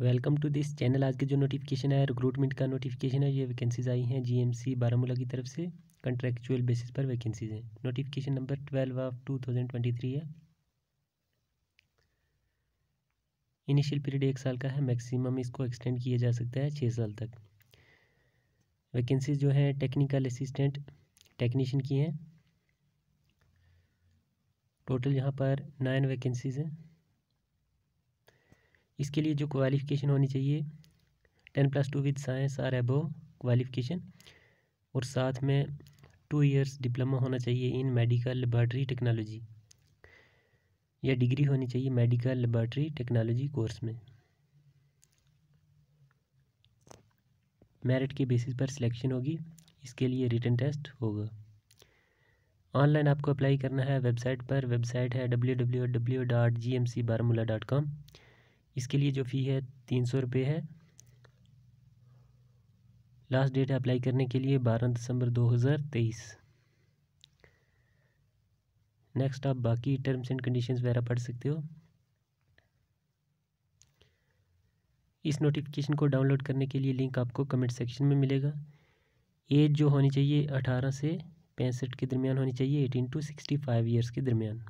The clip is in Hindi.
वेलकम टू दिस चैनल आज के जो नोटिफिकेशन है रिक्रूटमेंट का नोटिफिकेशन है ये वैकेंसीज़ आई हैं जीएमसी बारामूला की तरफ से कंट्रेक्चुअल बेसिस पर वैकेंसीज़ हैं notification number twelve of two thousand twenty three है इनिशियल पीरियड एक साल का है मैक्सिमम इसको एक्सटेंड किया जा सकता है छः साल तक वैकेंसीज जो हैं टेक्निकल असिस्टेंट टेक्नीशियन की हैं टोटल यहाँ पर नाइन वैकेंसीज़ हैं इसके लिए जो क्वालिफ़िकेशन होनी चाहिए ten plus two with science or above qualification और साथ में टू इयर्स डिप्लोमा होना चाहिए इन मेडिकल लेबॉर्टरी टेक्नोलॉजी या डिग्री होनी चाहिए मेडिकल लेबॉर्टरी टेक्नोलॉजी कोर्स में मेरिट के बेसिस पर सिलेक्शन होगी इसके लिए रिटर्न टेस्ट होगा ऑनलाइन आपको अप्लाई करना है वेबसाइट पर वेबसाइट है W W W dot G M C Baramulla dot com इसके लिए जो फ़ी है तीन सौ रुपये है लास्ट डेट है अप्लाई करने के लिए बारह दिसंबर दो हज़ार तेईस नेक्स्ट आप बाकी टर्म्स एंड कंडीशंस वगैरह पढ़ सकते हो इस नोटिफिकेशन को डाउनलोड करने के लिए लिंक आपको कमेंट सेक्शन में मिलेगा एज जो होनी चाहिए अठारह से पैंसठ के दरमियान होनी चाहिए eighteen to sixty five years के दरमियान